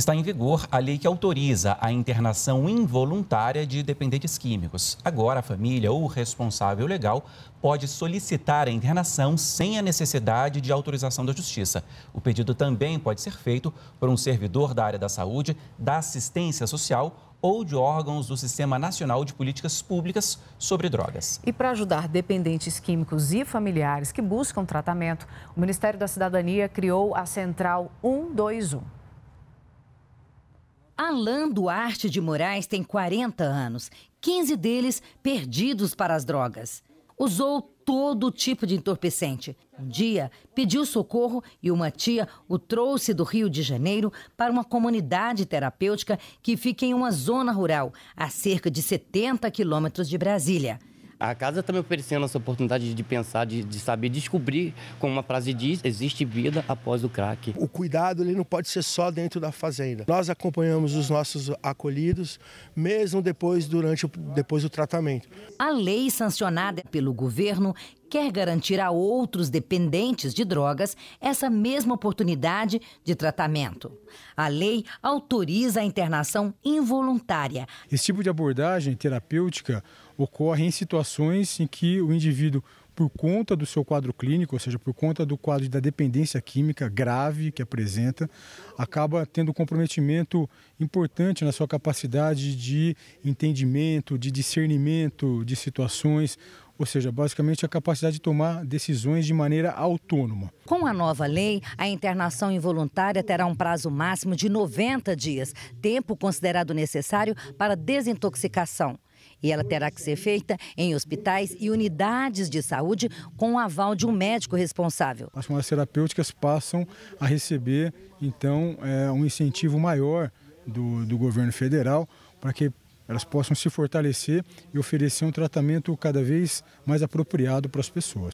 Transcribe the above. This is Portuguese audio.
está em vigor a lei que autoriza a internação involuntária de dependentes químicos. Agora, a família ou o responsável legal pode solicitar a internação sem a necessidade de autorização da Justiça. O pedido também pode ser feito por um servidor da área da saúde, da assistência social ou de órgãos do Sistema Nacional de Políticas Públicas sobre Drogas. E para ajudar dependentes químicos e familiares que buscam tratamento, o Ministério da Cidadania criou a Central 121. Alain Duarte de Moraes tem 40 anos, 15 deles perdidos para as drogas. Usou todo tipo de entorpecente. Um dia, pediu socorro e uma tia o trouxe do Rio de Janeiro para uma comunidade terapêutica que fica em uma zona rural, a cerca de 70 quilômetros de Brasília. A casa está me oferecendo essa oportunidade de pensar, de, de saber, descobrir, como uma frase diz, existe vida após o crack. O cuidado ele não pode ser só dentro da fazenda. Nós acompanhamos os nossos acolhidos, mesmo depois, durante depois do tratamento. A lei sancionada pelo governo quer garantir a outros dependentes de drogas essa mesma oportunidade de tratamento. A lei autoriza a internação involuntária. Esse tipo de abordagem terapêutica ocorre em situações em que o indivíduo por conta do seu quadro clínico, ou seja, por conta do quadro da dependência química grave que apresenta, acaba tendo um comprometimento importante na sua capacidade de entendimento, de discernimento de situações, ou seja, basicamente a capacidade de tomar decisões de maneira autônoma. Com a nova lei, a internação involuntária terá um prazo máximo de 90 dias, tempo considerado necessário para desintoxicação. E ela terá que ser feita em hospitais e unidades de saúde com o aval de um médico responsável. As comunidades terapêuticas passam a receber, então, é, um incentivo maior do, do governo federal para que elas possam se fortalecer e oferecer um tratamento cada vez mais apropriado para as pessoas.